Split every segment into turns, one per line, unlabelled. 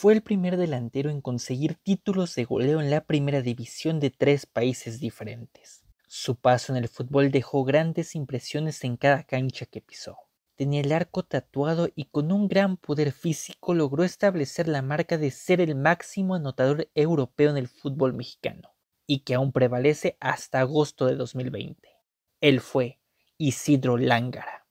fue el primer delantero en conseguir títulos de goleo en la primera división de tres países diferentes. Su paso en el fútbol dejó grandes impresiones en cada cancha que pisó. Tenía el arco tatuado y con un gran poder físico logró establecer la marca de ser el máximo anotador europeo en el fútbol mexicano, y que aún prevalece hasta agosto de 2020. Él fue Isidro Lángara.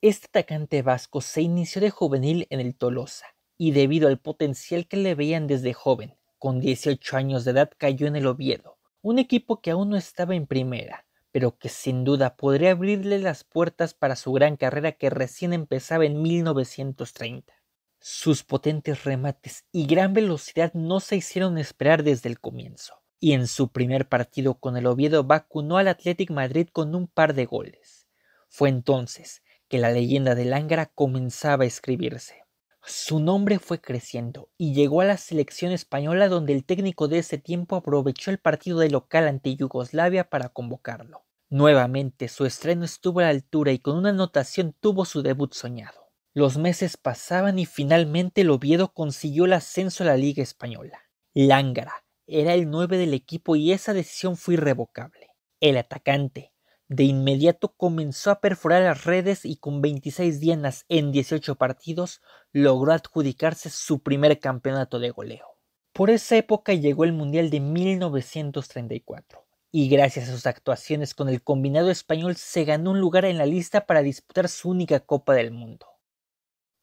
Este atacante vasco se inició de juvenil en el Tolosa, y debido al potencial que le veían desde joven, con 18 años de edad cayó en el Oviedo, un equipo que aún no estaba en primera, pero que sin duda podría abrirle las puertas para su gran carrera que recién empezaba en 1930. Sus potentes remates y gran velocidad no se hicieron esperar desde el comienzo, y en su primer partido con el Oviedo vacunó al Athletic Madrid con un par de goles. Fue entonces que la leyenda del Ángara comenzaba a escribirse. Su nombre fue creciendo y llegó a la selección española donde el técnico de ese tiempo aprovechó el partido de local ante Yugoslavia para convocarlo. Nuevamente su estreno estuvo a la altura y con una anotación tuvo su debut soñado. Los meses pasaban y finalmente el Oviedo consiguió el ascenso a la Liga Española. Lángara era el 9 del equipo y esa decisión fue irrevocable. El atacante, de inmediato comenzó a perforar las redes y con 26 dianas en 18 partidos logró adjudicarse su primer campeonato de goleo. Por esa época llegó el Mundial de 1934 y gracias a sus actuaciones con el combinado español se ganó un lugar en la lista para disputar su única Copa del Mundo.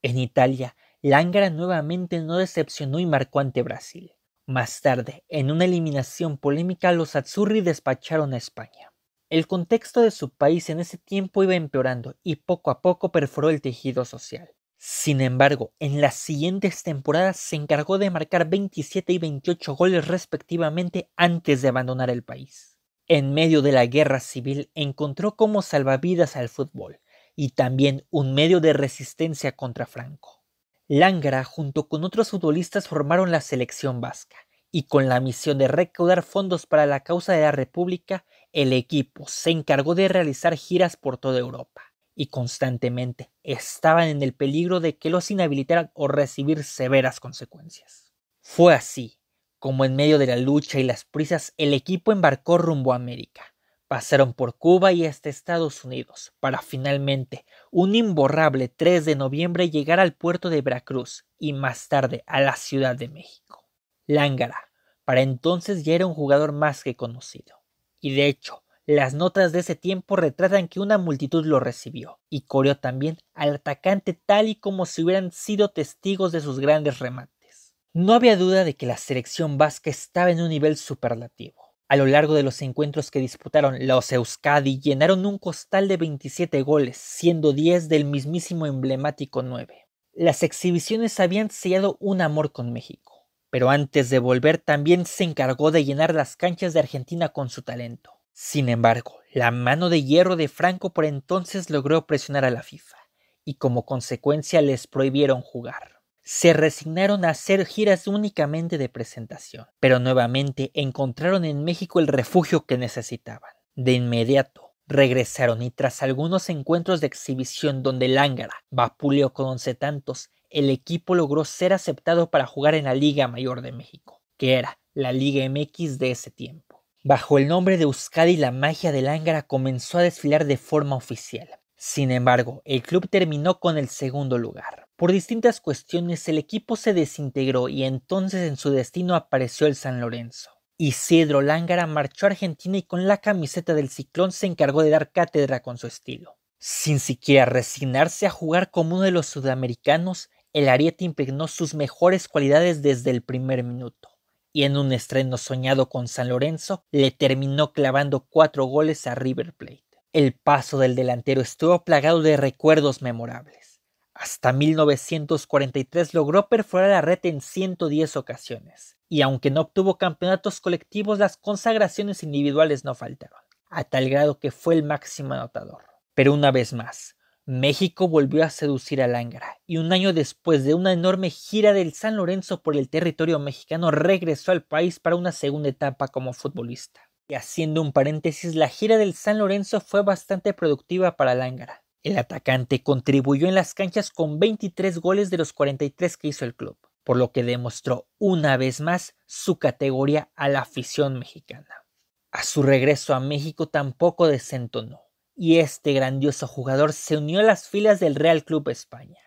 En Italia, Langara nuevamente no decepcionó y marcó ante Brasil. Más tarde, en una eliminación polémica, los Azzurri despacharon a España. El contexto de su país en ese tiempo iba empeorando y poco a poco perforó el tejido social. Sin embargo, en las siguientes temporadas se encargó de marcar 27 y 28 goles respectivamente antes de abandonar el país. En medio de la guerra civil encontró como salvavidas al fútbol y también un medio de resistencia contra Franco. Langra junto con otros futbolistas formaron la selección vasca, y con la misión de recaudar fondos para la causa de la República, el equipo se encargó de realizar giras por toda Europa y constantemente estaban en el peligro de que los inhabilitaran o recibir severas consecuencias. Fue así como en medio de la lucha y las prisas el equipo embarcó rumbo a América. Pasaron por Cuba y hasta Estados Unidos para finalmente, un imborrable 3 de noviembre, llegar al puerto de Veracruz y más tarde a la Ciudad de México. Lángara. Para entonces ya era un jugador más que conocido. Y de hecho, las notas de ese tiempo retratan que una multitud lo recibió y coreó también al atacante tal y como si hubieran sido testigos de sus grandes remates. No había duda de que la selección vasca estaba en un nivel superlativo. A lo largo de los encuentros que disputaron, los Euskadi llenaron un costal de 27 goles, siendo 10 del mismísimo emblemático 9. Las exhibiciones habían sellado un amor con México pero antes de volver también se encargó de llenar las canchas de Argentina con su talento. Sin embargo, la mano de hierro de Franco por entonces logró presionar a la FIFA, y como consecuencia les prohibieron jugar. Se resignaron a hacer giras únicamente de presentación, pero nuevamente encontraron en México el refugio que necesitaban. De inmediato, regresaron y tras algunos encuentros de exhibición donde Lángara vapuleó con once tantos, el equipo logró ser aceptado para jugar en la Liga Mayor de México, que era la Liga MX de ese tiempo. Bajo el nombre de Euskadi, la magia del Ángara comenzó a desfilar de forma oficial. Sin embargo, el club terminó con el segundo lugar. Por distintas cuestiones, el equipo se desintegró y entonces en su destino apareció el San Lorenzo. Isidro Lángara marchó a Argentina y con la camiseta del Ciclón se encargó de dar cátedra con su estilo. Sin siquiera resignarse a jugar como uno de los sudamericanos, el ariete impregnó sus mejores cualidades desde el primer minuto y en un estreno soñado con San Lorenzo le terminó clavando cuatro goles a River Plate. El paso del delantero estuvo plagado de recuerdos memorables. Hasta 1943 logró perforar la red en 110 ocasiones, y aunque no obtuvo campeonatos colectivos, las consagraciones individuales no faltaron, a tal grado que fue el máximo anotador. Pero una vez más, México volvió a seducir a Lángara y un año después de una enorme gira del San Lorenzo por el territorio mexicano regresó al país para una segunda etapa como futbolista. Y haciendo un paréntesis, la gira del San Lorenzo fue bastante productiva para Lángara. El atacante contribuyó en las canchas con 23 goles de los 43 que hizo el club, por lo que demostró una vez más su categoría a la afición mexicana. A su regreso a México tampoco desentonó y este grandioso jugador se unió a las filas del Real Club España,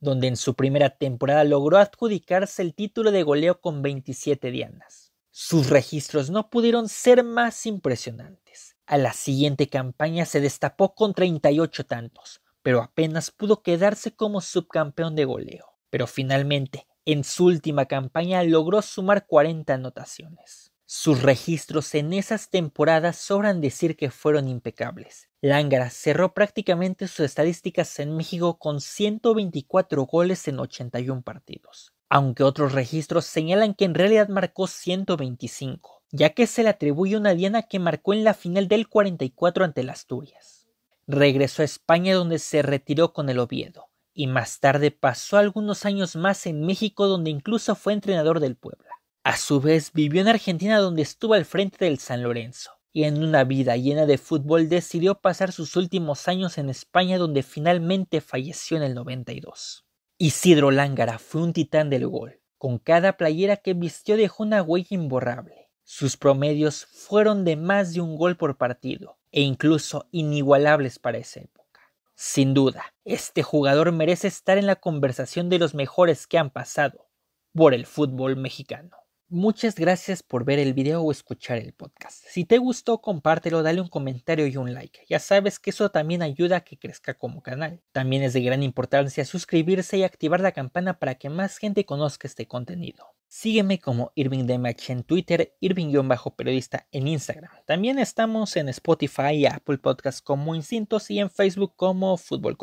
donde en su primera temporada logró adjudicarse el título de goleo con 27 dianas. Sus registros no pudieron ser más impresionantes. A la siguiente campaña se destapó con 38 tantos, pero apenas pudo quedarse como subcampeón de goleo. Pero finalmente, en su última campaña logró sumar 40 anotaciones. Sus registros en esas temporadas sobran decir que fueron impecables. Lángara cerró prácticamente sus estadísticas en México con 124 goles en 81 partidos, aunque otros registros señalan que en realidad marcó 125, ya que se le atribuye una diana que marcó en la final del 44 ante las Asturias. Regresó a España donde se retiró con el Oviedo, y más tarde pasó algunos años más en México donde incluso fue entrenador del Puebla. A su vez, vivió en Argentina donde estuvo al frente del San Lorenzo, y en una vida llena de fútbol decidió pasar sus últimos años en España donde finalmente falleció en el 92. Isidro Lángara fue un titán del gol. Con cada playera que vistió dejó una huella imborrable. Sus promedios fueron de más de un gol por partido, e incluso inigualables para esa época. Sin duda, este jugador merece estar en la conversación de los mejores que han pasado por el fútbol mexicano. Muchas gracias por ver el video o escuchar el podcast. Si te gustó, compártelo, dale un comentario y un like. Ya sabes que eso también ayuda a que crezca como canal. También es de gran importancia suscribirse y activar la campana para que más gente conozca este contenido. Sígueme como Irving en Twitter, Irving-periodista en Instagram. También estamos en Spotify y Apple Podcasts como Instintos y en Facebook como Fútbol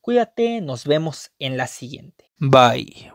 Cuídate, nos vemos en la siguiente. Bye.